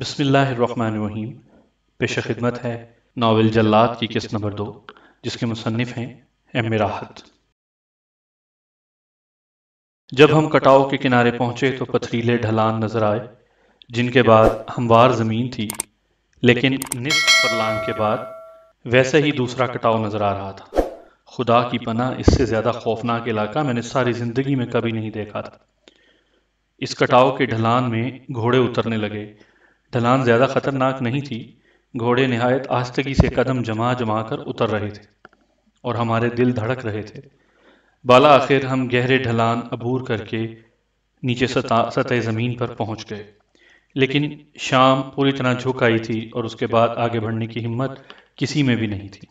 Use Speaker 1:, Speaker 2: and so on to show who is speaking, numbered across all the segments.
Speaker 1: बसमीम पेश खिदमत है नावल जल्लाद की किस्त नंबर दो जिसके मुसनफ़ हैं एम राहत जब हम कटाव के किनारे पहुंचे तो पथरीले ढलान नज़र आए जिनके बाद हमवार ज़मीन थी लेकिन निसफ फरलान के बाद वैसे ही दूसरा कटाव नज़र आ रहा था खुदा की पना इससे ज़्यादा खौफनाक इलाका मैंने सारी ज़िंदगी में कभी नहीं देखा था इस कटाव के ढलान में घोड़े उतरने लगे ढलान ज्यादा खतरनाक नहीं थी घोड़े नहायत आस्तगी से कदम जमा जमा कर उतर रहे थे और हमारे दिल धड़क रहे थे बाला आखिर हम गहरे ढलान अबूर करके नीचे सतह ज़मीन पर पहुंच गए लेकिन शाम पूरी तरह झुक आई थी और उसके बाद आगे बढ़ने की हिम्मत किसी में भी नहीं थी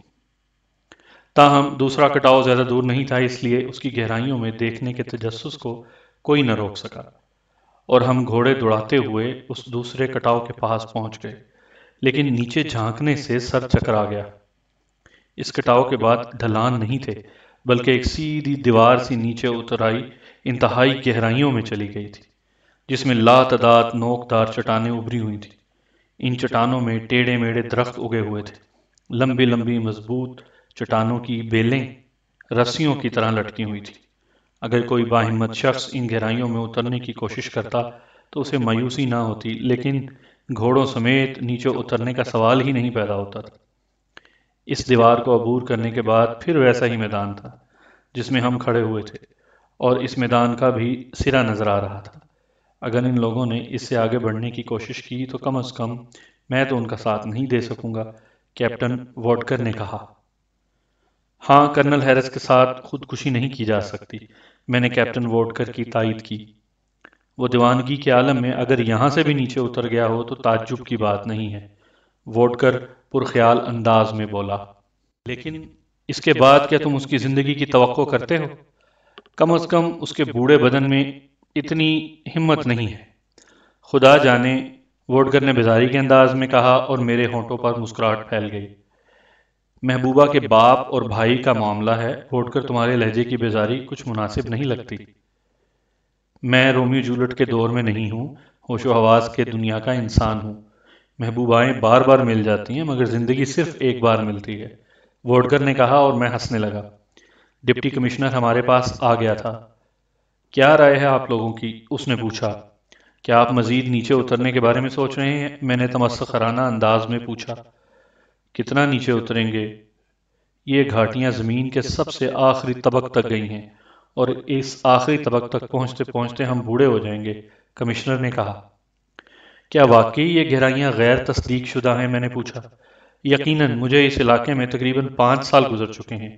Speaker 1: ताहम दूसरा कटाव ज़्यादा दूर नहीं था इसलिए उसकी गहराइयों में देखने के तजस को कोई न रोक सका और हम घोड़े दौड़ाते हुए उस दूसरे कटाव के पास पहुंच गए लेकिन नीचे झांकने से सर चकरा गया इस कटाव के बाद ढलान नहीं थे बल्कि एक सीधी दीवार सी नीचे उतर आई इंतहाई गहराइयों में चली गई थी जिसमें ला तदात नोकदार चट्टानें उभरी हुई थी इन चट्टानों में टेढ़े मेढ़े दरख्त उगे हुए थे लंबी लंबी मजबूत चट्टानों की बेलें रस्सियों की तरह लटकी हुई थी अगर कोई बाहिम्मत शख्स इन गहराइयों में उतरने की कोशिश करता तो, तो उसे मायूसी ना होती लेकिन घोड़ों समेत नीचे उतरने का सवाल ही नहीं पैदा होता था इस दीवार को अबूर करने के बाद फिर वैसा ही मैदान था जिसमें हम खड़े हुए थे और इस मैदान का भी सिरा नज़र आ रहा था अगर इन लोगों ने इससे आगे बढ़ने की कोशिश की तो, तो कम अज़ कम मैं तो, तो उनका साथ नहीं दे सकूँगा कैप्टन वॉटकर ने कहा हाँ कर्नल हैरिस के साथ खुदकुशी नहीं की जा सकती मैंने कैप्टन वोडकर की तायद की वो दीवानगी के आलम में अगर यहाँ से भी नीचे उतर गया हो तो ताज्जुब की बात नहीं है वोडकर पुरख्याल अंदाज में बोला लेकिन इसके बाद क्या तुम उसकी ज़िंदगी की तो करते हो कम अज़ कम उसके बूढ़े बदन में इतनी हिम्मत नहीं है खुदा जाने वोडकर ने बेजारी के अंदाज में कहा और मेरे होंठों पर मुस्कुराहट फैल गई महबूबा के बाप और भाई का मामला है होटकर तुम्हारे लहजे की बेजारी कुछ मुनासिब नहीं लगती मैं रोमियो जूलट के दौर में नहीं हूँ होशो हवास के दुनिया का इंसान हूँ महबूबाएं बार बार मिल जाती हैं मगर ज़िंदगी सिर्फ एक बार मिलती है वोडकर ने कहा और मैं हंसने लगा डिप्टी कमिश्नर हमारे पास आ गया था क्या राय है आप लोगों की उसने पूछा क्या आप मज़ीद नीचे उतरने के बारे में सोच रहे हैं मैंने तमस्खराना अंदाज में पूछा कितना नीचे उतरेंगे ये घाटियां ज़मीन के सबसे आखिरी तबक तक गई हैं और इस आखिरी तबक तक पहुंचते पहुंचते हम बूढ़े हो जाएंगे कमिश्नर ने कहा क्या वाकई ये गहराइयां गैर तस्दीक शुदा हैं मैंने पूछा यकीनन मुझे इस इलाके में तकरीबन पाँच साल गुजर चुके हैं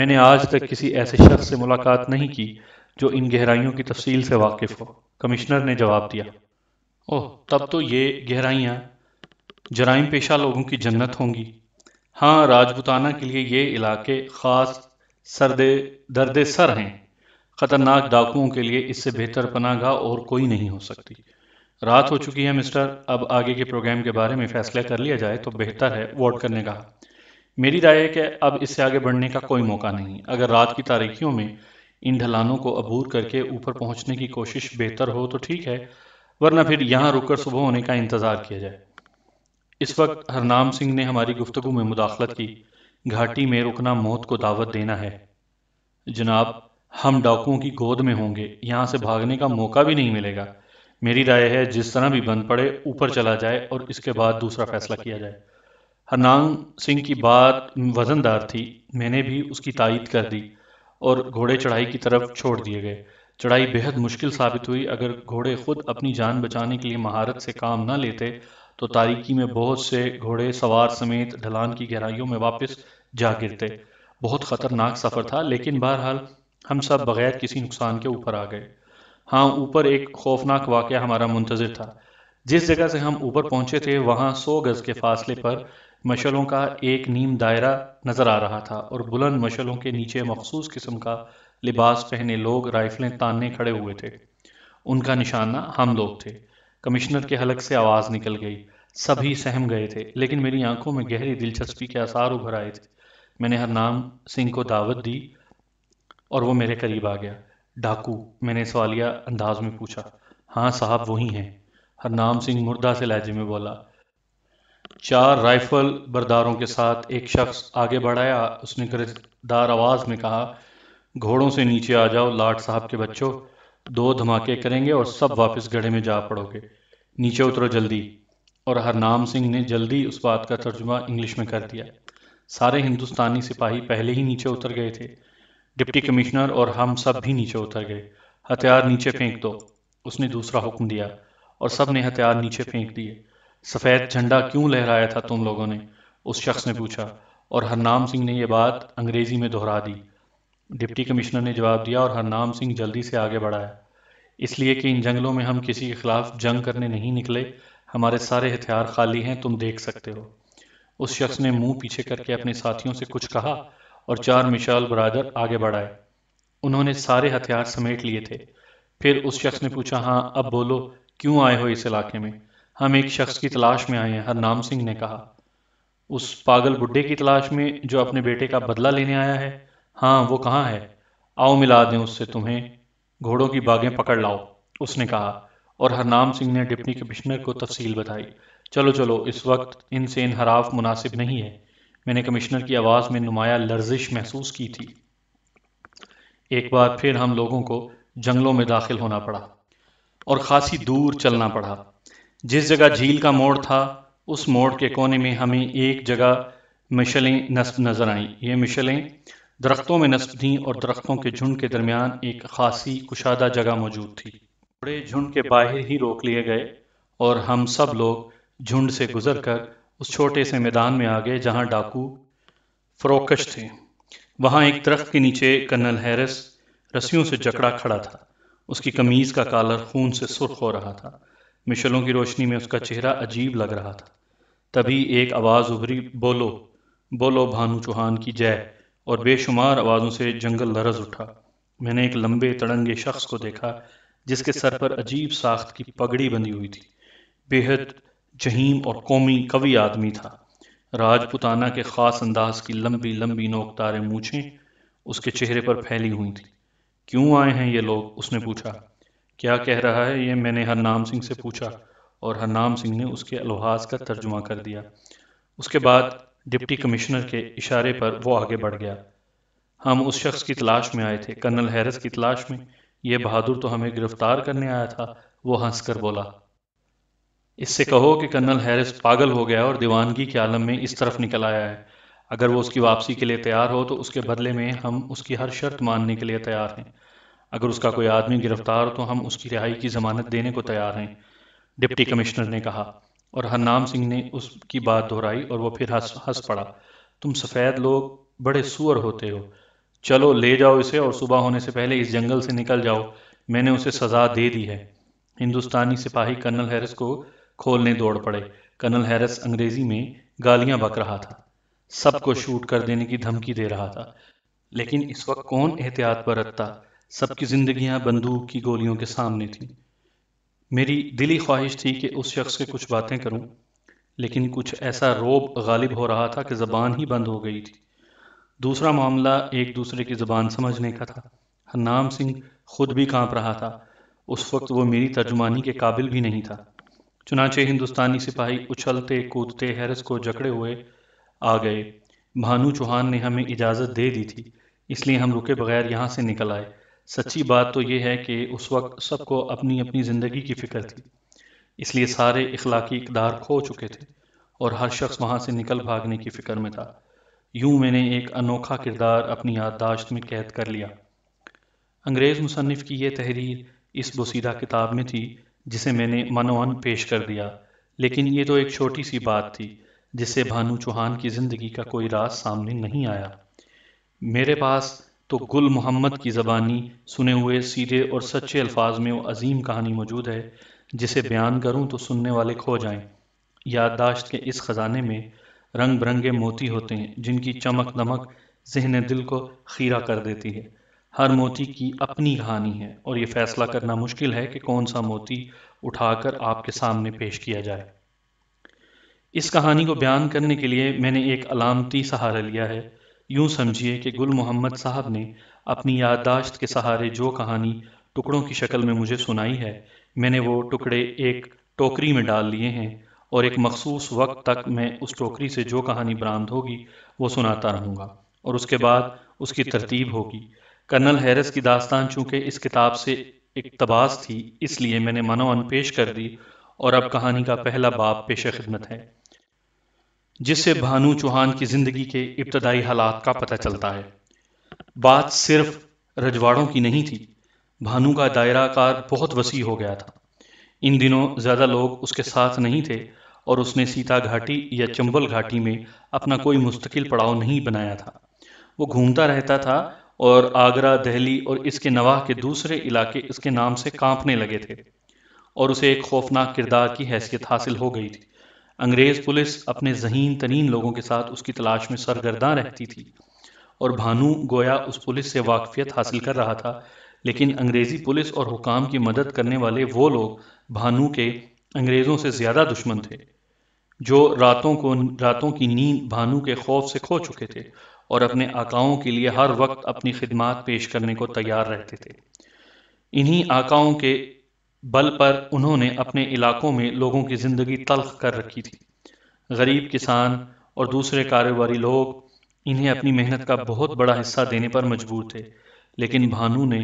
Speaker 1: मैंने आज तक किसी ऐसे शख्स से मुलाकात नहीं की जो इन गहराइयों की तफसील से वाकिफ हो कमिश्नर ने जवाब दिया ओह तब तो ये गहराइयाँ जराइम पेशा लोगों की जन्नत होंगी हाँ राजपुताना के लिए ये इलाके ख़ास सरदे दर्द सर हैं ख़तरनाक डाकुओं के लिए इससे बेहतर पनागा और कोई नहीं हो सकती रात हो चुकी है मिस्टर अब आगे के प्रोग्राम के बारे में फैसला कर लिया जाए तो बेहतर है वोट करने का मेरी राय है कि अब इससे आगे बढ़ने का कोई मौका नहीं अगर रात की तारीखियों में इन ढलानों को अबूर करके ऊपर पहुंचने की कोशिश बेहतर हो तो ठीक है वरना फिर यहाँ रुककर सुबह होने का इंतज़ार किया जाए इस वक्त हरनाम सिंह ने हमारी गुफ्तगु में मुदाखलत की घाटी में रुकना मौत को दावत देना है जनाब हम डाकुओं की गोद में होंगे यहाँ से भागने का मौका भी नहीं मिलेगा मेरी राय है जिस तरह भी बंद पड़े ऊपर चला जाए और इसके बाद दूसरा फैसला किया जाए हरनाम सिंह की बात वजनदार थी मैंने भी उसकी तायद कर दी और घोड़े चढ़ाई की तरफ छोड़ दिए गए चढ़ाई बेहद मुश्किल साबित हुई अगर घोड़े खुद अपनी जान बचाने के लिए महारत से काम ना लेते तो तारीकी में बहुत से घोड़े सवार समेत ढलान की गहराइयों में वापस जा गिरते बहुत खतरनाक सफ़र था लेकिन बहरहाल हम सब बगैर किसी नुकसान के ऊपर आ गए हाँ ऊपर एक खौफनाक वाक़ हमारा मुंतजर था जिस जगह से हम ऊपर पहुंचे थे वहां सौ गज़ के फासले पर मशलों का एक नीम दायरा नज़र आ रहा था और बुलंद मशलों के नीचे मखसूस किस्म का लिबास पहने लोग राइफलें तानने खड़े हुए थे उनका निशाना हम लोग थे कमिश्नर के हलक से आवाज निकल गई सभी सहम गए थे लेकिन मेरी आंखों में गहरी दिलचस्पी के आसार उभर आए थे मैंने हरनाम सिंह को दावत दी और वो मेरे करीब आ गया डाकू मैंने सवालिया अंदाज में पूछा हाँ साहब वही हैं हरनाम सिंह मुर्दा से लहजे में बोला चार राइफल बरदारों के साथ एक शख्स आगे बढ़ाया उसने गरजदार आवाज में कहा घोड़ों से नीचे आ जाओ लाट साहब के बच्चों दो धमाके करेंगे और सब वापस गढ़े में जा पड़ोगे नीचे उतरो जल्दी और हरनाम सिंह ने जल्दी उस बात का तर्जुमा इंग्लिश में कर दिया सारे हिंदुस्तानी सिपाही पहले ही नीचे उतर गए थे डिप्टी कमिश्नर और हम सब भी नीचे उतर गए हथियार नीचे फेंक दो उसने दूसरा हुक्म दिया और सब ने हथियार नीचे फेंक दिए सफ़ेद झंडा क्यों लहराया था तुम लोगों ने उस शख्स ने पूछा और हरनाम सिंह ने यह बात अंग्रेजी में दोहरा दी डिप्टी कमिश्नर ने जवाब दिया और हरनाम सिंह जल्दी से आगे बढ़ाया इसलिए कि इन जंगलों में हम किसी के खिलाफ जंग करने नहीं निकले हमारे सारे हथियार खाली हैं तुम देख सकते हो उस शख्स ने मुंह पीछे करके अपने साथियों से कुछ कहा और चार मिशाल बरादर आगे बढ़ाए उन्होंने सारे हथियार समेट लिए थे फिर उस शख्स ने पूछा हाँ अब बोलो क्यों आए हो इस इलाके में हम एक शख्स की तलाश में आए हैं हरनाम सिंह ने कहा उस पागल बुढ़े की तलाश में जो अपने बेटे का बदला लेने आया है हाँ वो कहाँ है आओ मिला दें उससे तुम्हें घोड़ों की बागें पकड़ लाओ उसने कहा और हरनाम सिंह ने डिप्टी कमिश्नर को तफसील बताई चलो चलो इस वक्त इनसे इनहराफ मुनासिब नहीं है मैंने कमिश्नर की आवाज़ में नुमाया लर्जिश महसूस की थी एक बार फिर हम लोगों को जंगलों में दाखिल होना पड़ा और खासी दूर चलना पड़ा जिस जगह झील का मोड़ था उस मोड़ के कोने में हमें एक जगह मिशलें नजर आईं ये मिशलें दरख्तों में नस्ब थी और दरख्तों के झुंड के दरमियान एक खासी कुशादा जगह मौजूद थी बड़े झुंड के बाहर ही रोक लिए गए और हम सब लोग झुंड से गुजर कर उस छोटे से मैदान में आ गए जहाँ डाकू फरोकश थे वहाँ एक दरख्त के नीचे कर्नल हैरिस रस्सियों से जकड़ा खड़ा था उसकी कमीज़ का कालर खून से सुर्ख हो रहा था मिशलों की रोशनी में उसका चेहरा अजीब लग रहा था तभी एक आवाज़ उभरी बोलो बोलो भानु चौहान की जय और बेशुमार आवाज़ों से जंगल लरज उठा मैंने एक लंबे तड़ंगे शख्स को देखा जिसके सर पर अजीब साख्त की पगड़ी बंधी हुई थी बेहद जहीम और कौमी कवि आदमी था राजपुताना के ख़ास अंदाज की लंबी लंबी नोकतारे मूछें उसके चेहरे पर फैली हुई थी क्यों आए हैं ये लोग उसने पूछा क्या कह रहा है ये मैंने हरनाम सिंह से पूछा और हरनाम सिंह ने उसके अलहाज का तर्जुमा कर दिया उसके बाद डिप्टी कमिश्नर के इशारे पर वो आगे बढ़ गया हम उस शख्स की तलाश में आए थे कर्नल हैरस की तलाश में यह बहादुर तो हमें गिरफ्तार करने आया था वो हंसकर बोला इससे कहो कि कर्नल हैरिस पागल हो गया और दीवानगी के आलम में इस तरफ निकल आया है अगर वो उसकी वापसी के लिए तैयार हो तो उसके बदले में हम उसकी हर शर्त मानने के लिए तैयार हैं अगर उसका कोई आदमी गिरफ्तार तो हम उसकी रिहाई की जमानत देने को तैयार हैं डिप्टी कमिश्नर ने कहा और हरनाम सिंह ने उसकी बात दोहराई और वो फिर हंस हंस पड़ा तुम सफ़ेद लोग बड़े सुअर होते हो चलो ले जाओ इसे और सुबह होने से पहले इस जंगल से निकल जाओ मैंने उसे सजा दे दी है हिंदुस्तानी सिपाही कर्नल हैरिस को खोलने दौड़ पड़े कर्नल हैरिस अंग्रेजी में गालियां बक रहा था सबको शूट कर देने की धमकी दे रहा था लेकिन इस वक्त कौन एहतियात बरतता सबकी जिंदगियां बंदूक की गोलियों के सामने थी मेरी दिली ख्वाहिश थी कि उस शख्स से कुछ बातें करूं, लेकिन कुछ ऐसा रोब गालिब हो रहा था कि ज़बान ही बंद हो गई थी दूसरा मामला एक दूसरे की ज़बान समझने का था हन्नाम सिंह खुद भी कांप रहा था उस वक्त वो मेरी तर्जुमानी के काबिल भी नहीं था चुनाचे हिंदुस्तानी सिपाही उछलते कूदते हैरस को जकड़े हुए आ गए भानु चौहान ने हमें इजाज़त दे दी थी इसलिए हम रुके बगैर यहाँ से निकल आए सच्ची बात तो यह है कि उस वक्त सबको अपनी अपनी ज़िंदगी की फ़िक्र थी इसलिए सारे इखलाकी इकदार खो चुके थे और हर शख्स वहाँ से निकल भागने की फ़िक्र में था यूं मैंने एक अनोखा किरदार अपनी याददाश्त में कैद कर लिया अंग्रेज़ मुसनफ़ की यह तहरीर इस बसीदा किताब में थी जिसे मैंने मनोअन पेश कर दिया लेकिन ये तो एक छोटी सी बात थी जिससे भानु चौहान की ज़िंदगी का कोई राज सामने नहीं आया मेरे पास तो गुल मोहम्मद की ज़बानी सुने हुए सीधे और सच्चे अल्फाज में वो अजीम कहानी मौजूद है जिसे बयान करूं तो सुनने वाले खो जाएं। याददाश्त के इस ख़जाने में रंग बिरंगे मोती होते हैं जिनकी चमक दमक जहन दिल को खीरा कर देती है हर मोती की अपनी कहानी है और ये फैसला करना मुश्किल है कि कौन सा मोती उठाकर आपके सामने पेश किया जाए इस कहानी को बयान करने के लिए मैंने एक अलामती सहारा लिया है यूं समझिए कि गुल मोहम्मद साहब ने अपनी याददाश्त के सहारे जो कहानी टुकड़ों की शक्ल में मुझे सुनाई है मैंने वो टुकड़े एक टोकरी में डाल लिए हैं और एक मखसूस वक्त तक मैं उस टोकरी से जो कहानी बरामद होगी वो सुनाता रहूँगा और उसके बाद उसकी तरतीब होगी कर्नल हैरस की दास्तान चूँकि इस किताब से इकतबास थी इसलिए मैंने मनोअन पेश कर दी और अब कहानी का पहला बाप पेश खिदमत है जिससे भानु चौहान की जिंदगी के इब्तदाई हालात का पता चलता है बात सिर्फ रजवाड़ों की नहीं थी भानु का दायरा कार बहुत वसी हो गया था इन दिनों ज़्यादा लोग उसके साथ नहीं थे और उसने सीता घाटी या चंबल घाटी में अपना कोई मुस्तकिल पड़ाव नहीं बनाया था वो घूमता रहता था और आगरा दहली और इसके नवाह के दूसरे इलाके इसके नाम से कांपने लगे थे और उसे एक खौफनाक किरदार की हैसियत हासिल हो गई थी अंग्रेज पुलिस अपने जहीन तरीन लोगों के साथ उसकी तलाश में सरगर्दा रहती थी और भानु गोया उस पुलिस से वाकफियत हासिल कर रहा था लेकिन अंग्रेजी पुलिस और हुकाम की मदद करने वाले वो लोग भानु के अंग्रेज़ों से ज़्यादा दुश्मन थे जो रातों को रातों की नींद भानु के खौफ से खो चुके थे और अपने आकाओं के लिए हर वक्त अपनी खिदमात पेश करने को तैयार रहते थे इन्हीं आकाओं के बल पर उन्होंने अपने इलाकों में लोगों की ज़िंदगी तलख कर रखी थी गरीब किसान और दूसरे कारोबारी लोग इन्हें अपनी मेहनत का बहुत बड़ा हिस्सा देने पर मजबूर थे लेकिन भानु ने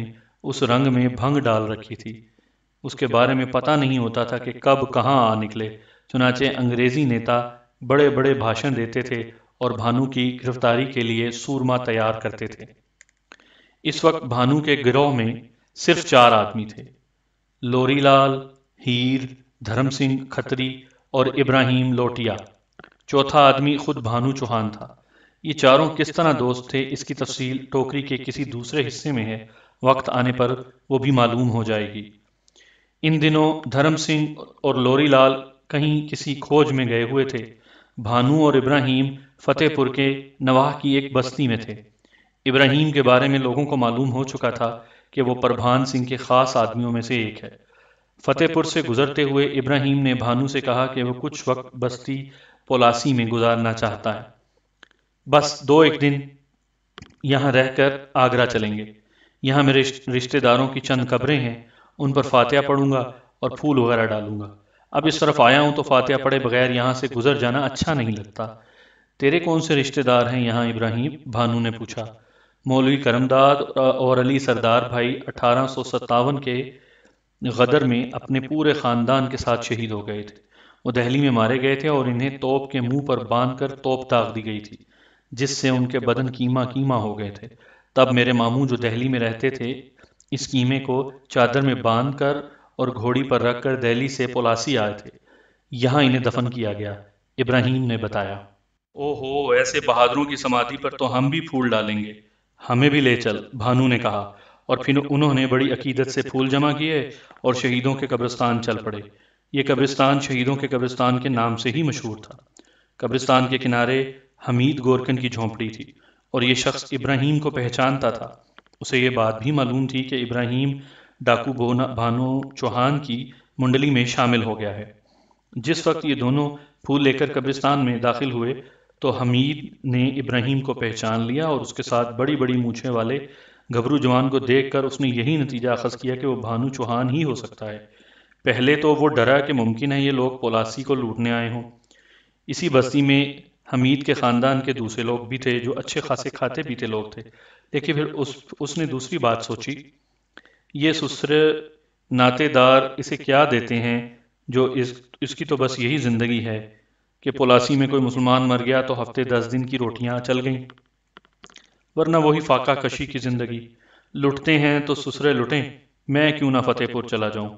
Speaker 1: उस रंग में भंग डाल रखी थी उसके बारे में पता नहीं होता था कि कब कहाँ आ निकले चुनाचे अंग्रेजी नेता बड़े बड़े भाषण देते थे और भानु की गिरफ्तारी के लिए सूरमा तैयार करते थे इस वक्त भानु के गिरोह में सिर्फ चार आदमी थे लोरीलाल हीर धर्म सिंह खत्री और इब्राहिम लोटिया चौथा आदमी खुद भानु चौहान था ये चारों किस तरह दोस्त थे इसकी तफसील टोकरी के किसी दूसरे हिस्से में है वक्त आने पर वो भी मालूम हो जाएगी इन दिनों धर्म सिंह और लोरीलाल कहीं किसी खोज में गए हुए थे भानु और इब्राहिम फतेहपुर के नवाह की एक बस्ती में थे इब्राहिम के बारे में लोगों को मालूम हो चुका था कि वो प्रभान सिंह के खास आदमियों में से एक है फतेहपुर से गुजरते हुए इब्राहिम ने भानु से कहा कि वो कुछ वक्त बस्ती पोलासी में गुजारना चाहता है बस दो एक दिन यहाँ रहकर आगरा चलेंगे यहाँ मेरे रिश्तेदारों की चंद कब्रें हैं उन पर फातिहा पढ़ूंगा और फूल वगैरह डालूंगा अब इस तरफ आया हूँ तो फातिहा पढ़े बगैर यहाँ से गुजर जाना अच्छा नहीं लगता तेरे कौन से रिश्तेदार हैं यहाँ इब्राहिम भानु ने पूछा मौलवी करमदाद और अली सरदार भाई अठारह के गदर में अपने पूरे ख़ानदान के साथ शहीद हो गए थे वो दहली में मारे गए थे और इन्हें तोप के मुंह पर बांध कर तोप दाग दी गई थी जिससे उनके बदन कीमा कीमा हो गए थे तब मेरे मामू जो दहली में रहते थे इस कीमे को चादर में बांध कर और घोड़ी पर रख कर दहली से पोलासी आए थे यहाँ इन्हें दफन किया गया इब्राहिम ने बताया ओहो ऐसे बहादुरों की समाधि पर तो हम भी फूल डालेंगे हमें भी ले चल भानु ने कहा और फिर उन्होंने बड़ी अकीदत से फूल जमा किए और शहीदों के कब्रिस्तान चल पड़े ये कब्रिस्तान शहीदों के कब्रिस्तान के नाम से ही मशहूर था कब्रिस्तान के किनारे हमीद गोरकन की झोंपड़ी थी और ये शख्स इब्राहिम को पहचानता था उसे ये बात भी मालूम थी कि इब्राहिम डाकू बोना भानो चौहान की मंडली में शामिल हो गया है जिस वक्त ये दोनों फूल लेकर कब्रिस्तान में दाखिल हुए तो हमीद ने इब्राहिम को पहचान लिया और उसके साथ बड़ी बड़ी मूछे वाले घबरू जवान को देखकर उसने यही नतीजा अखज़ किया कि वो भानु चौहान ही हो सकता है पहले तो वो डरा कि मुमकिन है ये लोग पोलासी को लूटने आए हों इसी बस्ती में हमीद के ख़ानदान के दूसरे लोग भी थे जो अच्छे खासे खाते पीते लोग थे लेकिन फिर उस उसने दूसरी बात सोची ये सुसरे नातेदार इसे क्या देते हैं जो इस इसकी तो बस यही ज़िंदगी है कि पोलासी में कोई मुसलमान मर गया तो हफ्ते दस दिन की रोटियां चल गईं वरना वही फाका कशी की जिंदगी लुटते हैं तो सुसरे लुटें मैं क्यों ना फतेहपुर चला जाऊं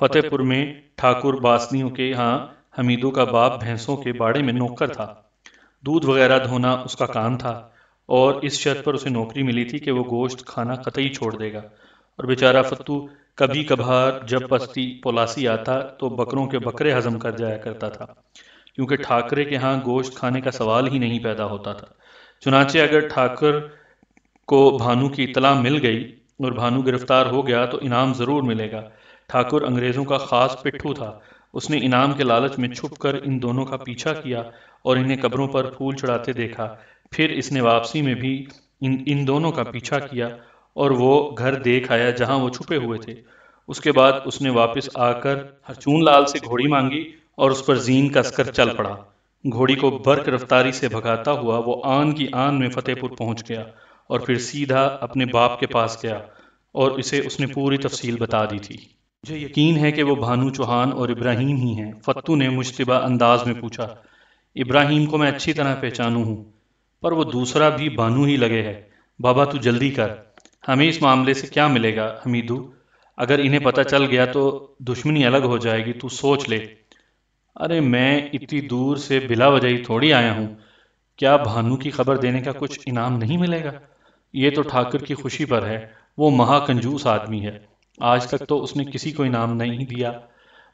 Speaker 1: फतेहपुर में ठाकुर बासनियों के यहाँ हमीदों का बाप भैंसों के बाड़े में नौकर था दूध वगैरह धोना उसका काम था और इस शर्त पर उसे नौकरी मिली थी कि वो गोश्त खाना कतई छोड़ देगा और बेचारा फत्तू कभी कभार जब पस्ती पोलासी आता तो बकरों के बकरे हजम कर जाया करता था क्योंकि ठाकरे के यहाँ गोश्त खाने का सवाल ही नहीं पैदा होता था चुनाचे अगर ठाकर को भानु की इतला मिल गई और भानु गिरफ्तार हो गया तो इनाम ज़रूर मिलेगा ठाकुर अंग्रेज़ों का ख़ास पिट्ठू था उसने इनाम के लालच में छुप कर इन दोनों का पीछा किया और इन्हें कब्रों पर फूल चढ़ाते देखा फिर इसने वापसी में भी इन इन दोनों का पीछा किया और वो घर देख आया जहां वो छुपे हुए थे उसके बाद उसने वापस आकर हरचून लाल से घोड़ी मांगी और उस पर जीन कसकर चल पड़ा घोड़ी को बर्क रफ्तारी से भगाता हुआ वो आन की आन में फतेहपुर पहुंच गया और फिर सीधा अपने बाप के पास गया और इसे उसने पूरी तफसील बता दी थी मुझे यकीन है कि वो भानु चौहान और इब्राहिम ही हैं फत्तू ने मुशतबा अंदाज में पूछा इब्राहिम को मैं अच्छी तरह पहचानू हूँ पर वो दूसरा भी भानु ही लगे है बाबा तू जल्दी कर हमें इस मामले से क्या मिलेगा हमीदू अगर इन्हें पता चल गया तो दुश्मनी अलग हो जाएगी तू सोच ले अरे मैं इतनी दूर से बिला वजह ही थोड़ी आया हूँ क्या भानु की खबर देने का कुछ इनाम नहीं मिलेगा ये तो ठाकर की खुशी पर है वो महाकंजूस आदमी है आज तक तो उसने किसी को इनाम नहीं दिया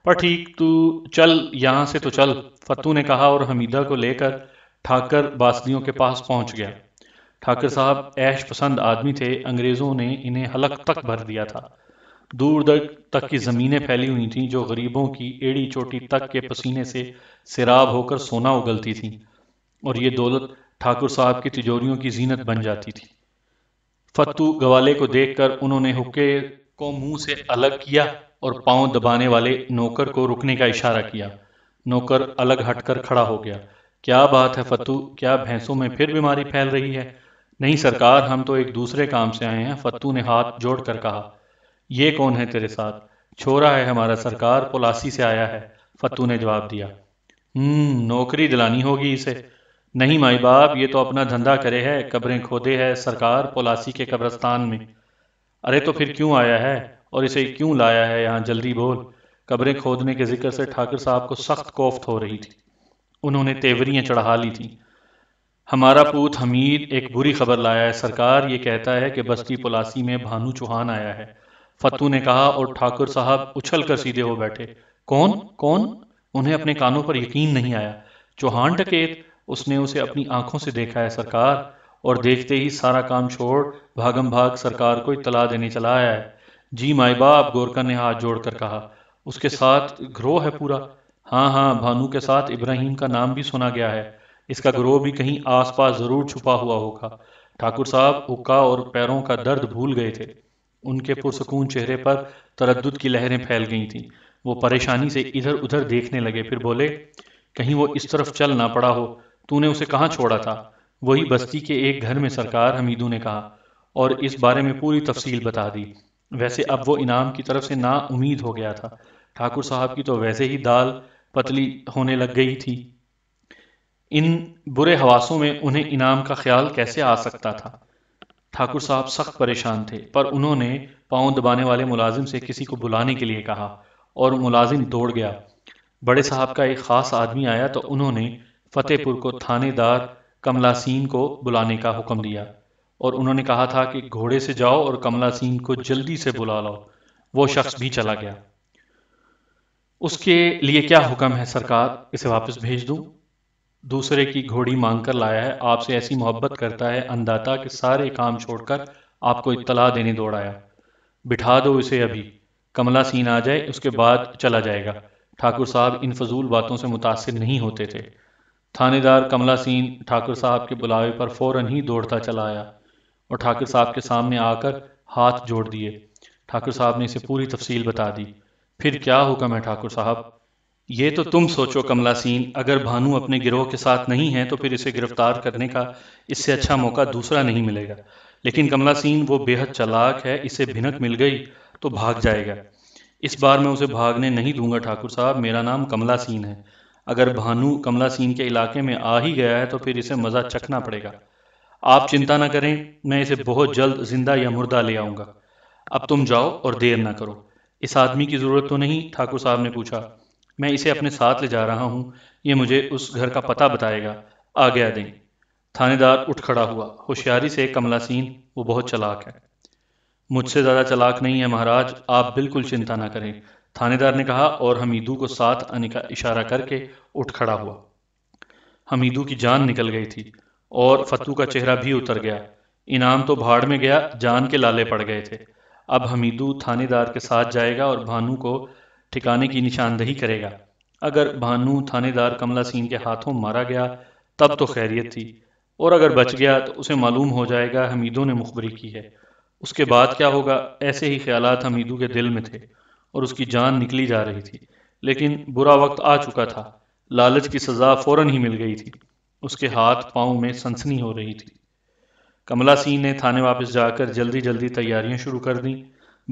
Speaker 1: पर ठीक तू चल यहाँ से तो चल फतू ने कहा और हमीदा को लेकर ठाकर बासलियों के पास पहुंच गया ठाकर साहब ऐश पसंद आदमी थे अंग्रेजों ने इन्हें हलक तक भर दिया था दूर दर तक की ज़मीनें फैली हुई थीं जो गरीबों की एड़ी चोटी तक के पसीने से सिराब होकर सोना उगलती थी और ये दौलत ठाकुर साहब की तिजोरियों की जीनत बन जाती थी फत्तू गवाले को देखकर उन्होंने हुक्के को मुंह से अलग किया और पांव दबाने वाले नौकर को रुकने का इशारा किया नौकर अलग हटकर खड़ा हो गया क्या बात है फतू क्या भैंसों में फिर बीमारी फैल रही है नहीं सरकार हम तो एक दूसरे काम से आए हैं फत्तू ने हाथ जोड़कर कहा ये कौन है तेरे साथ छोरा है हमारा सरकार पुलासी से आया है फतू ने जवाब दिया हम्म नौकरी दिलानी होगी इसे नहीं माई बाप ये तो अपना धंधा करे है कब्रें खोदे है सरकार पोलासी के कब्रस्तान में अरे तो फिर क्यों आया है और इसे क्यों लाया है यहाँ जल्दी बोल कब्रें खोदने के जिक्र से ठाकुर साहब को सख्त कोफ्त हो रही थी उन्होंने तेवरियाँ चढ़ा ली थी हमारा पूत हमीद एक बुरी खबर लाया है सरकार ये कहता है कि बस्ती पुलासी में भानु चौहान आया है फतू ने कहा और ठाकुर साहब उछल कर सीधे हो बैठे कौन कौन उन्हें अपने कानों पर यकीन नहीं आया चौहान टकेत उसने उसे अपनी आंखों से देखा है सरकार और देखते ही सारा काम छोड़ भागम भाग सरकार को इतला देने चला आया है जी माए बाप गोरकर ने हाथ जोड़कर कहा उसके साथ ग्रोह है पूरा हाँ हाँ भानु के साथ इब्राहिम का नाम भी सुना गया है इसका ग्रोह भी कहीं आसपास जरूर छुपा हुआ होगा ठाकुर साहब हुक्का और पैरों का दर्द भूल गए थे उनके पुरसकून चेहरे पर तरद की लहरें फैल गई थीं वो परेशानी से इधर उधर देखने लगे फिर बोले कहीं वो इस तरफ चल ना पड़ा हो तूने उसे कहाँ छोड़ा था वही बस्ती के एक घर में सरकार हमीदू ने कहा और इस बारे में पूरी तफसील बता दी वैसे अब वो इनाम की तरफ से ना उम्मीद हो गया था ठाकुर तो साहब की तो वैसे ही दाल पतली होने लग गई थी इन बुरे हवासों में उन्हें इनाम का ख्याल कैसे आ सकता था ठाकुर साहब सख्त परेशान थे पर उन्होंने पाँव दबाने वाले मुलाजिम से किसी को बुलाने के लिए कहा और मुलाजिम दौड़ गया बड़े साहब का एक खास आदमी आया तो उन्होंने फतेहपुर को थानेदार कमलासीन को बुलाने का हुक्म दिया और उन्होंने कहा था कि घोड़े से जाओ और कमलासीन को जल्दी से बुला लो वो शख्स भी चला गया उसके लिए क्या हुक्म है सरकार इसे वापस भेज दूं दूसरे की घोड़ी मांग कर लाया है आपसे ऐसी मोहब्बत करता है अंदाता के सारे काम छोड़कर आपको इतला देने दौड़ आया बिठा दो इसे अभी कमला सीन आ जाए उसके बाद चला जाएगा ठाकुर साहब इन फजूल बातों से मुतासर नहीं होते थे थानेदार कमला सीन ठाकुर साहब के बुलावे पर फौरन ही दौड़ता चला आया और ठाकुर साहब के सामने आकर हाथ जोड़ दिए ठाकुर साहब ने इसे पूरी तफसील बता दी फिर क्या हुक्म है ठाकुर साहब ये तो तुम सोचो कमला सीन अगर भानु अपने गिरोह के साथ नहीं है तो फिर इसे गिरफ्तार करने का इससे अच्छा मौका दूसरा नहीं मिलेगा लेकिन कमला सीन वो बेहद चलाक है इसे भिनक मिल गई तो भाग जाएगा इस बार मैं उसे भागने नहीं दूंगा ठाकुर साहब मेरा नाम कमला सीन है अगर भानु कमला सीन के इलाके में आ ही गया है तो फिर इसे मज़ा चखना पड़ेगा आप चिंता ना करें मैं इसे बहुत जल्द जिंदा या मुर्दा ले आऊंगा अब तुम जाओ और देर ना करो इस आदमी की ज़रूरत तो नहीं ठाकुर साहब ने पूछा मैं इसे अपने साथ ले जा रहा हूं ये मुझे उस घर का पता बताएगा आज्ञा दें थानेदार उठ खड़ा हुआ होशियारी से कमला सीन वो बहुत चलाक है मुझसे ज़्यादा चलाक नहीं है महाराज आप बिल्कुल चिंता ना करें थानेदार ने कहा और हमीदू को साथ आने का इशारा करके उठ खड़ा हुआ हमीदू की जान निकल गई थी और फतू का चेहरा भी उतर गया इनाम तो, तो भाड़ में गया जान के लाले पड़ गए थे अब हमीदू थानेदार के साथ जाएगा और भानु को ठिकाने की निशानदही करेगा अगर भानु थानेदार कमला सिंह के हाथों मारा गया तब तो खैरियत थी
Speaker 2: और अगर बच गया तो उसे
Speaker 1: मालूम हो जाएगा हमीदों ने मुखबरी की है उसके बाद क्या होगा ऐसे ही ख्याल हमीदू के दिल में थे और उसकी जान निकली जा रही थी लेकिन बुरा वक्त आ चुका था लालच की सजा फौरन ही मिल गई थी उसके हाथ पाँव में सनसनी हो रही थी कमला सिंह ने थाने वापस जाकर जल्दी जल्दी तैयारियां शुरू कर दी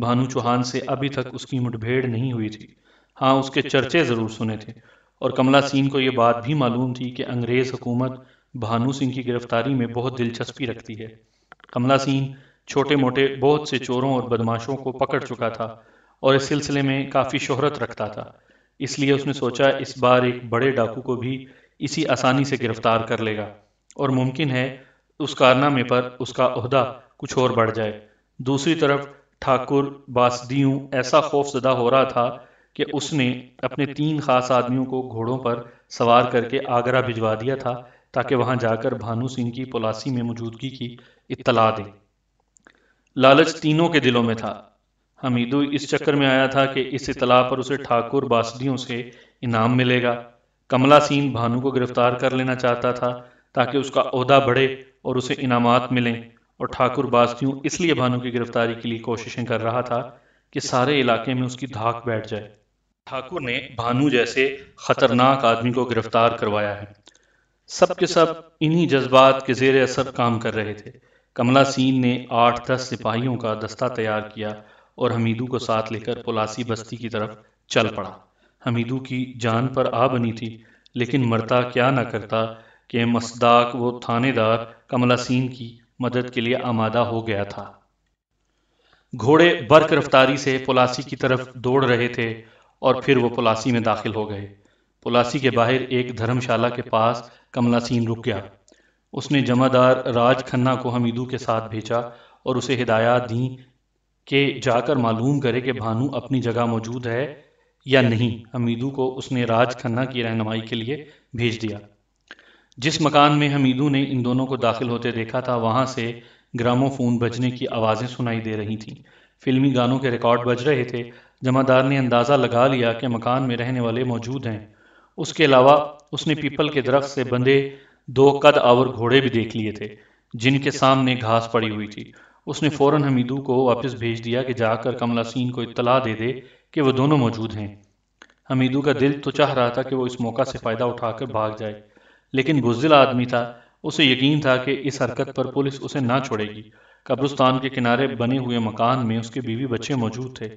Speaker 1: भानु चौहान से अभी तक उसकी मुठभेड़ नहीं हुई थी हाँ उसके चर्चे ज़रूर सुने थे और कमला सीन को यह बात भी मालूम थी कि अंग्रेज़ हुकूमत भानु सिंह की गिरफ्तारी में बहुत दिलचस्पी रखती है कमला सिंह छोटे मोटे बहुत से चोरों और बदमाशों को पकड़ चुका था और इस सिलसिले में काफ़ी शोहरत रखता था इसलिए उसने सोचा इस बार एक बड़े डाकू को भी इसी आसानी से गिरफ्तार कर लेगा और मुमकिन है उस कारनामे पर उसका अहदा कुछ और बढ़ जाए दूसरी तरफ ठाकुर बासदियों ऐसा खौफजदा हो रहा था कि उसने अपने तीन खास आदमियों को घोड़ों पर सवार करके आगरा भिजवा दिया था ताकि वहां जाकर भानु सिंह की पुलासी में मौजूदगी की इतला दे लालच तीनों के दिलों में था हमीदू इस चक्कर में आया था कि इस इतला पर उसे ठाकुर बासदियों से इनाम मिलेगा कमला सिंह भानु को गिरफ्तार कर लेना चाहता था ताकि उसका अहदा बढ़े और उसे इनामात मिलें और ठाकुर बास्तियों इसलिए भानु की गिरफ्तारी के लिए कोशिशें कर रहा था कि सारे इलाके में उसकी धाक बैठ जाए ठाकुर ने भानु जैसे खतरनाक आदमी को गिरफ्तार करवाया है सब के सब इन्हीं जज्बात के जेर असर काम कर रहे थे कमला सीन ने आठ दस सिपाहियों का दस्ता तैयार किया और हमीदू को साथ लेकर पुलासी बस्ती की तरफ चल पड़ा हमीदू की जान पर आ बनी थी लेकिन मरता क्या ना करता कि मसदाक वो थानेदार कमला सीन की मदद के लिए आमादा हो गया था घोड़े बर्क रफ्तारी से पुलासी की तरफ दौड़ रहे थे और फिर वो पुलासी में दाखिल हो गए पुलासी के बाहर एक धर्मशाला के पास सीन रुक गया उसने जमादार राज खन्ना को हमीदू के साथ भेजा और उसे हिदायत दी कि जाकर मालूम करे कि भानु अपनी जगह मौजूद है या नहीं हमीदू को उसने राज खन्ना की रहनमाई के लिए भेज दिया जिस मकान में हमीदू ने इन दोनों को दाखिल होते देखा था वहां से ग्रामोफोन बजने की आवाज़ें सुनाई दे रही थीं फिल्मी गानों के रिकॉर्ड बज रहे थे जमादार ने अंदाज़ा लगा लिया कि मकान में रहने वाले मौजूद हैं उसके अलावा उसने पीपल के दरख्त से बंधे दो कद आवर घोड़े भी देख लिए थे जिनके सामने घास पड़ी हुई थी उसने फ़ौरन हमीदू को वापस भेज दिया कि जाकर कमला सीन को इतला दे दे कि वह दोनों मौजूद हैं हमीदू का दिल तो चाह रहा था कि वो इस मौका से फ़ायदा उठाकर भाग जाए लेकिन बुजदिल आदमी था उसे यकीन था कि इस हरकत पर पुलिस उसे ना छोड़ेगी कब्रस्तान के किनारे बने हुए मकान में उसके बीवी बच्चे मौजूद थे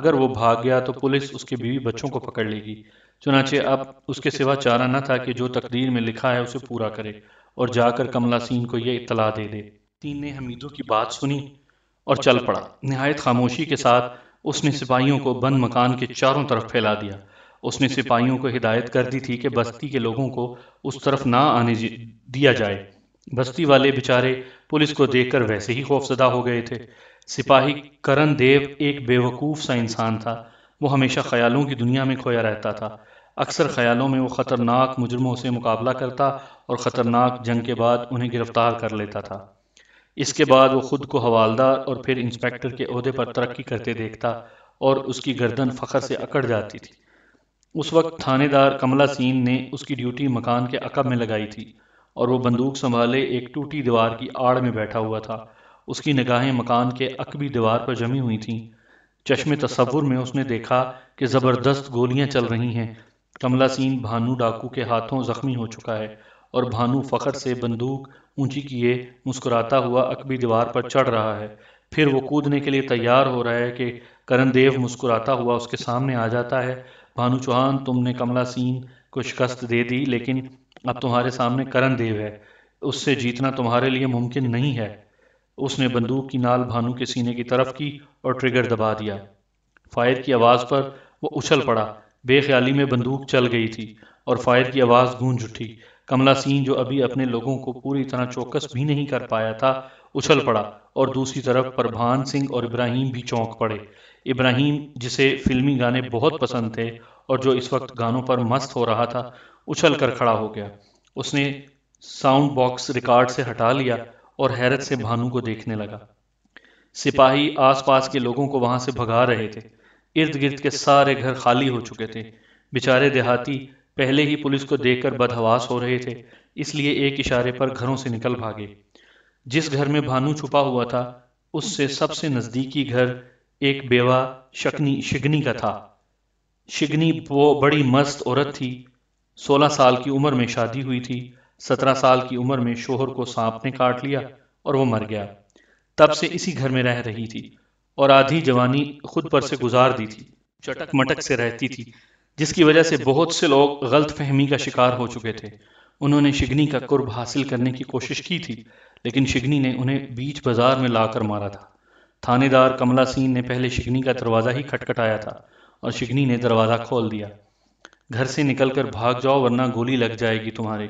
Speaker 1: अगर वो भाग गया तो पुलिस उसके बीवी बच्चों को पकड़ लेगी चुनाचे अब उसके सिवा चारा न था कि जो तकदीर में लिखा है उसे पूरा करे और जाकर कमला सीन को यह इतला दे दे तीन ने हमीदों की बात सुनी और चल पड़ा नहायत खामोशी के साथ उसने सिपाहियों को बंद मकान के चारों तरफ फैला दिया उसने सिपाहियों को हिदायत कर दी थी कि बस्ती के लोगों को उस तरफ ना आने दिया जाए बस्ती वाले बेचारे पुलिस को देखकर वैसे ही खौफजदा हो गए थे सिपाही करण देव एक बेवकूफ़ सा इंसान था वो हमेशा ख्यालों की दुनिया में खोया रहता था अक्सर ख्यालों में वो ख़तरनाक मुजरमों से मुकाबला करता और ख़तरनाक जंग के बाद उन्हें गिरफ्तार कर लेता था इसके बाद वो खुद को हवालदार और फिर इंस्पेक्टर के अहदे पर तरक्की करते देखता और उसकी गर्दन फ़खर से अकड़ जाती थी उस वक्त थानेदार कमला सीन ने उसकी ड्यूटी मकान के अकब में लगाई थी और वो बंदूक संभाले एक टूटी दीवार की आड़ में बैठा हुआ था उसकी निगाहें मकान के अकबी दीवार पर जमी हुई थीं चश्मे तस्वुर में उसने देखा कि ज़बरदस्त गोलियां चल रही हैं कमला सीन भानु डाकू के हाथों जख्मी हो चुका है और भानु फ़खर से बंदूक ऊंची किए मुस्कुराता हुआ अकबी दीवार पर चढ़ रहा है फिर वो कूदने के लिए तैयार हो रहा है कि करण देव मुस्कुराता हुआ उसके सामने आ जाता है भानु चौहान तुमने कमला सिंह को शिकस्त दे दी लेकिन अब तुम्हारे सामने करण देव है उससे जीतना तुम्हारे लिए मुमकिन नहीं है उसने बंदूक की नाल भानु के सीने की तरफ की और ट्रिगर दबा दिया फायर की आवाज़ पर वो उछल पड़ा बेख्याली में बंदूक चल गई थी और फायर की आवाज़ गूंज उठी कमला सिंह जो अभी अपने लोगों को पूरी तरह चौकस भी नहीं कर पाया था उछल पड़ा और दूसरी तरफ परभान सिंह और इब्राहिम भी चौंक पड़े इब्राहिम जिसे फिल्मी गाने बहुत पसंद थे और जो इस वक्त गानों पर मस्त हो रहा था उछल कर खड़ा हो गया उसने साउंड बॉक्स रिकॉर्ड से हटा लिया और हैरत से भानु को देखने लगा सिपाही आसपास के लोगों को वहां से भगा रहे थे इर्द गिर्द के सारे घर खाली हो चुके थे बेचारे देहाती पहले ही पुलिस को देखकर बदहवास हो रहे थे इसलिए एक इशारे पर घरों से निकल भागे जिस घर में भानु छुपा हुआ था उससे सबसे नज़दीकी घर एक बेवा शकनी शिगनी का था शिगनी वो बड़ी मस्त औरत थी सोलह साल की उम्र में शादी हुई थी सत्रह साल की उम्र में शोहर को सांप ने काट लिया और वो मर गया तब से इसी घर में रह रही थी और आधी जवानी खुद पर से गुजार दी थी चटक मटक से रहती थी जिसकी वजह से बहुत से लोग गलत फहमी का शिकार हो चुके थे उन्होंने शिगनी का कुर्ब हासिल करने की कोशिश की थी लेकिन शिगनी ने उन्हें बीच बाजार में लाकर मारा था थानेदार कमला सिंह ने पहले शिगनी का दरवाज़ा ही खटखटाया था और शिगनी ने दरवाज़ा खोल दिया घर से निकलकर भाग जाओ वरना गोली लग जाएगी तुम्हारे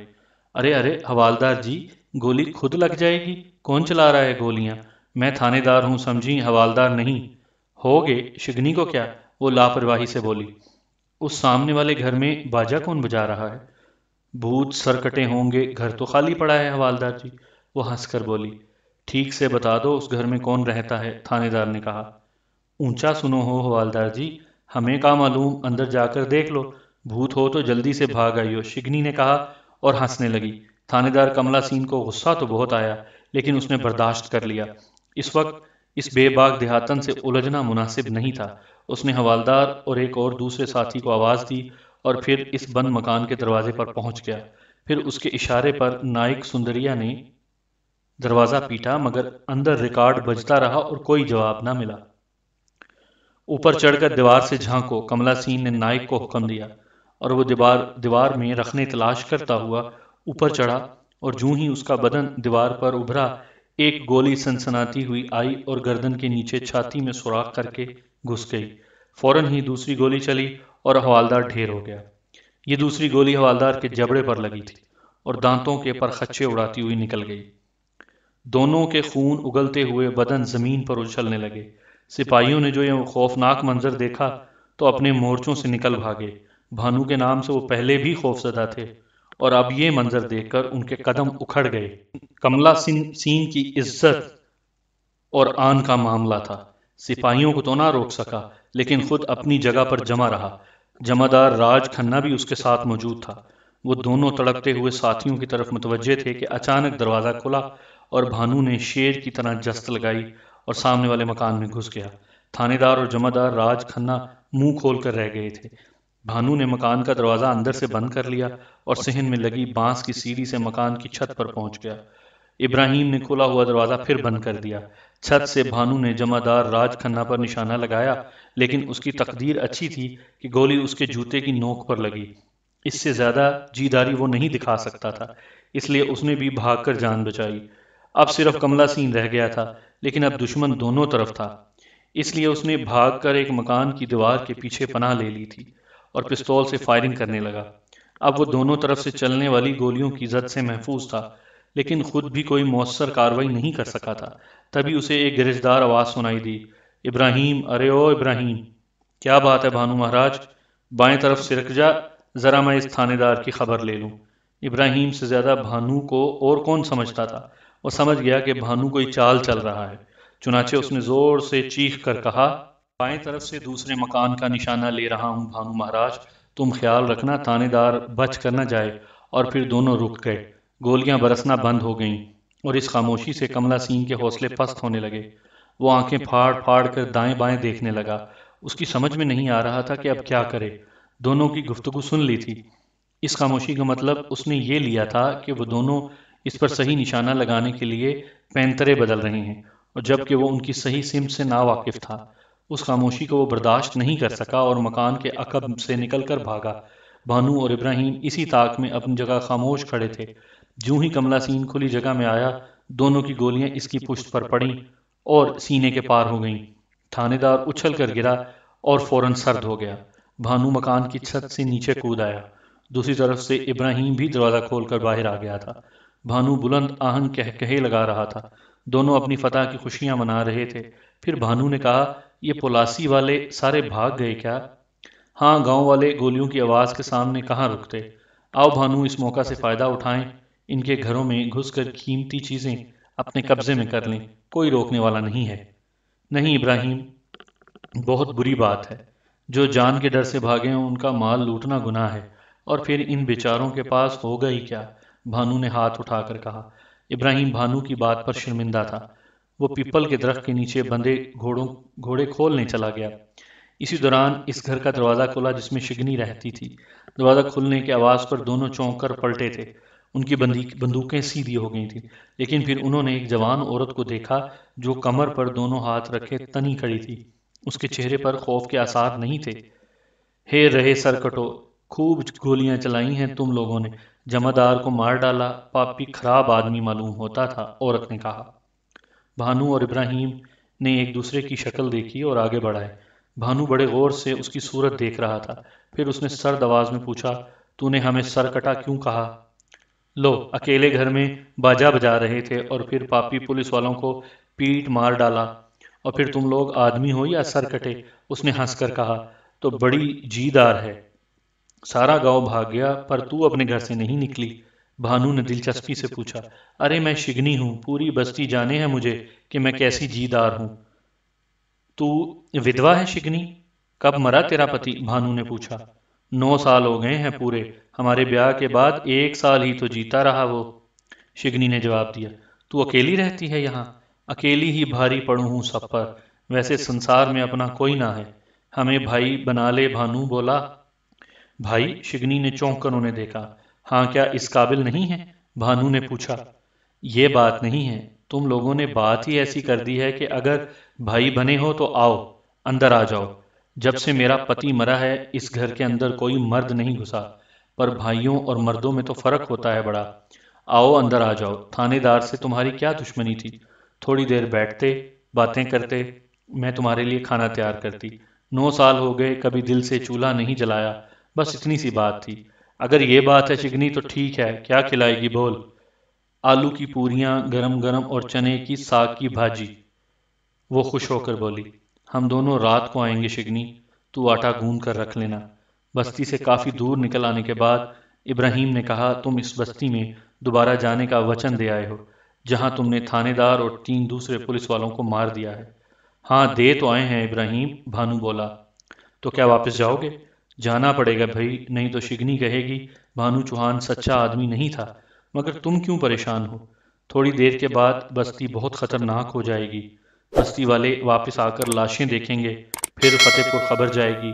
Speaker 1: अरे अरे हवालदार जी गोली खुद लग जाएगी कौन चला रहा है गोलियां मैं थानेदार हूं समझी हवालदार नहीं हो गए शिगनी को क्या वो लापरवाही से बोली उस सामने वाले घर में बाजा कौन बजा रहा है भूत सरकटे होंगे घर तो खाली पड़ा है हवालदार जी वो हंसकर बोली ठीक से बता दो उस घर में कौन रहता है थानेदार ने कहा ऊंचा सुनो हो हवालदार जी हमें का मालूम अंदर जाकर देख लो भूत हो तो जल्दी से भाग आई हो शिगनी ने कहा और हंसने लगी थानेदार कमला सिंह को गुस्सा तो बहुत आया लेकिन उसने बर्दाश्त कर लिया इस वक्त इस बेबाग देहातन से उलझना मुनासिब नहीं था उसने हवालदार और एक और दूसरे साथी को आवाज़ दी और फिर इस बंद मकान के दरवाजे पर पहुंच गया फिर उसके इशारे पर नायक सुंदरिया ने दरवाज़ा पीटा मगर अंदर रिकॉर्ड बजता रहा और कोई जवाब ना मिला ऊपर चढ़कर दीवार से झांको कमला सिंह ने नायक को हुक्म दिया और वो दीवार दीवार में रखने तलाश करता हुआ ऊपर चढ़ा और जूं ही उसका बदन दीवार पर उभरा एक गोली सनसनाती हुई आई और गर्दन के नीचे छाती में सुराख करके घुस गई फौरन ही दूसरी गोली चली और हवालदार ढेर हो गया ये दूसरी गोली हवालदार के जबड़े पर लगी थी और दांतों के पर खच्चे उड़ाती हुई निकल गई दोनों के खून उगलते हुए बदन जमीन पर उछलने लगे सिपाहियों ने जो ये खौफनाक मंजर देखा तो अपने मोर्चों से निकल भागे भानु के नाम से वो पहले भी खौफजदा थे और अब ये मंजर देखकर उनके कदम उखड़ गए कमला सिंह की इज्जत और आन का मामला था
Speaker 2: सिपाहियों को तो ना रोक सका
Speaker 1: लेकिन खुद अपनी जगह पर जमा रहा जमादार राज खन्ना भी उसके साथ मौजूद था वो दोनों तड़पते हुए साथियों की तरफ मुतवजे थे कि अचानक दरवाज़ा खुला और भानु ने शेर की तरह जस्त लगाई और सामने वाले मकान में घुस गया थानेदार और जमादार राज खन्ना मुंह खोल कर रह गए थे भानु ने मकान का दरवाज़ा अंदर से बंद कर लिया और सहन में लगी बांस की सीढ़ी से मकान की छत पर पहुंच गया इब्राहिम ने खुला हुआ दरवाज़ा फिर बंद कर दिया छत से भानु ने जमादार राज खन्ना पर निशाना लगाया लेकिन उसकी तकदीर अच्छी थी कि गोली उसके जूते की नोक पर लगी इससे ज़्यादा जीदारी वो नहीं दिखा सकता था इसलिए उसने भी भागकर जान बचाई अब सिर्फ कमला सिंह रह गया था लेकिन अब दुश्मन दोनों तरफ था इसलिए उसने भागकर एक मकान की दीवार के पीछे पनाह ले ली थी और पिस्तौल से फायरिंग करने लगा अब वो दोनों तरफ से चलने वाली गोलियों की जद से महफूज था लेकिन खुद भी कोई मौसर कार्रवाई नहीं कर सका था तभी उसे एक गरजदार आवाज़ सुनाई दी इब्राहिम अरे ओ इब्राहिम क्या बात है भानु महाराज बाएं तरफ सिरक जा ज़रा मैं इस थानेदार की खबर ले लूँ इब्राहिम से ज़्यादा भानु को और कौन समझता था वो समझ गया कि भानु कोई चाल चल रहा है चुनाचे उसने जोर से चीख कर कहा बाएं तरफ से दूसरे मकान का निशाना ले रहा हूं भानु महाराज तुम ख्याल रखना थानेदार बच कर न जाए और फिर दोनों रुक गए गोलियां बरसना बंद हो गईं और इस खामोशी से कमला सिंह के हौसले पस्त होने लगे वो आंखें फाड़ फाड़ कर दाएं बाएं देखने लगा उसकी समझ में नहीं आ रहा था कि अब क्या करे दोनों की गुफ्तगु सुन ली थी इस खामोशी का मतलब उसने ये लिया था कि वो दोनों इस पर सही निशाना लगाने के लिए पैंतरे बदल रहे हैं और जबकि वो उनकी सही सिम से नावाकिफ था उस खामोशी को वो बर्दाश्त नहीं कर सका और मकान के अकब से निकल कर भागा भानु और इब्राहिम इसी ताक में अपनी जगह खामोश खड़े थे जूं ही कमला सीन खुली जगह में आया दोनों की गोलियां इसकी पुश्त पर पड़ी और सीने के पार हो गईं थानेदार उछल कर गिरा और फौरन सर्द हो गया भानु मकान की छत से नीचे कूद आया दूसरी तरफ से इब्राहिम भी दरवाज़ा खोलकर बाहर आ गया था भानु बुलंद आहन कह कहे लगा रहा था दोनों अपनी फतह की खुशियां मना रहे थे फिर भानु ने कहा ये पोलासी वाले सारे भाग गए क्या हाँ गांव वाले गोलियों की आवाज़ के सामने कहाँ रुकते आओ भानु इस मौका से फ़ायदा उठाएं इनके घरों में घुसकर कीमती चीज़ें अपने कब्जे में कर लें कोई रोकने वाला नहीं है नहीं इब्राहिम बहुत बुरी बात है जो जान के डर से भागे उनका माल लूटना गुनाह है और फिर इन बेचारों के पास होगा ही क्या भानु ने हाथ उठाकर कहा इब्राहिम भानु की बात पर शर्मिंदा था वो पीपल के दरख्त के नीचे बंधे घोड़ों घोड़े खोलने चला गया इसी दौरान इस घर का दरवाज़ा खुला जिसमें शिगनी रहती थी दरवाज़ा खुलने की आवाज़ पर दोनों चौंक कर पलटे थे उनकी बंदूकें सीधी हो गई थी लेकिन फिर उन्होंने एक जवान औरत को देखा जो कमर पर दोनों हाथ रखे तनी खड़ी थी उसके चेहरे पर खौफ के आसार नहीं थे हे रहे सरकटो खूब गोलियां चलाई हैं तुम लोगों ने जमादार को मार डाला पापी खराब आदमी मालूम होता था औरत ने कहा भानु और इब्राहिम ने एक दूसरे की शक्ल देखी और आगे बढ़ाए भानु बड़े गौर से उसकी सूरत देख रहा था फिर उसने सर्द आवाज में पूछा तूने हमें सर कटा क्यों कहा लो अकेले घर में बाजा बजा रहे थे और फिर पापी पुलिस वालों को पीट मार डाला और फिर तुम लोग आदमी हो या सर कटे उसने हंसकर कहा तो बड़ी जीदार है सारा गांव भाग गया पर तू अपने घर से नहीं निकली भानु ने दिलचस्पी से पूछा अरे मैं शिगनी हूं पूरी बस्ती जाने हैं मुझे कि मैं कैसी जीदार हूं तू विधवा है शिगनी कब मरा तेरा पति भानु ने पूछा नौ साल हो गए हैं पूरे हमारे ब्याह के बाद एक साल ही तो जीता रहा वो शिगनी ने जवाब दिया तू अकेली रहती है यहाँ अकेली ही भारी पड़ू हूं सब पर वैसे संसार में अपना कोई ना है हमें भाई बना ले भानु बोला भाई शिगनी ने चौंक कर उन्हें देखा हाँ क्या इस काबिल नहीं है भानु ने पूछा ये बात नहीं है तुम लोगों ने बात ही ऐसी कर दी है कि अगर भाई बने हो तो आओ अंदर आ जाओ जब से मेरा पति मरा है इस घर के अंदर कोई मर्द नहीं घुसा पर भाइयों और मर्दों में तो फर्क होता है बड़ा आओ अंदर आ जाओ थानेदार से तुम्हारी क्या दुश्मनी थी थोड़ी देर बैठते बातें करते मैं तुम्हारे लिए खाना तैयार करती नौ साल हो गए कभी दिल से चूल्हा नहीं जलाया बस इतनी सी बात थी अगर ये बात है चिकनी तो, तो ठीक है क्या खिलाएगी बोल आलू की पूरियां गरम गरम और चने की साग की भाजी वो खुश होकर बोली हम दोनों रात को आएंगे शिगनी तू आटा गूंद कर रख लेना बस्ती से काफ़ी दूर निकल आने के बाद इब्राहिम ने कहा तुम इस बस्ती में दोबारा जाने का वचन दे आए हो जहां तुमने थानेदार और तीन दूसरे पुलिस वालों को मार दिया है हाँ दे तो, तो आए हैं इब्राहिम भानु बोला तो क्या वापस जाओगे जाना पड़ेगा भाई नहीं तो शिगनी कहेगी भानु चौहान सच्चा आदमी नहीं था मगर तुम क्यों परेशान हो थोड़ी देर के बाद बस्ती बहुत खतरनाक हो जाएगी बस्ती वाले वापस आकर लाशें देखेंगे फिर फतेहपुर खबर जाएगी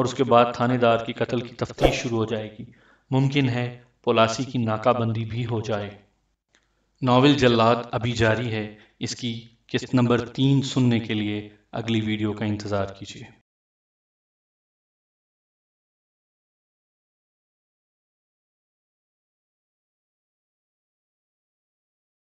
Speaker 1: और उसके बाद थानेदार की कत्ल की तफ्तीश शुरू हो जाएगी मुमकिन है पोलासी की नाकाबंदी भी हो जाए नावल जल्लाद अभी जारी है इसकी किस्त नंबर तीन सुनने के लिए अगली वीडियो का इंतज़ार कीजिए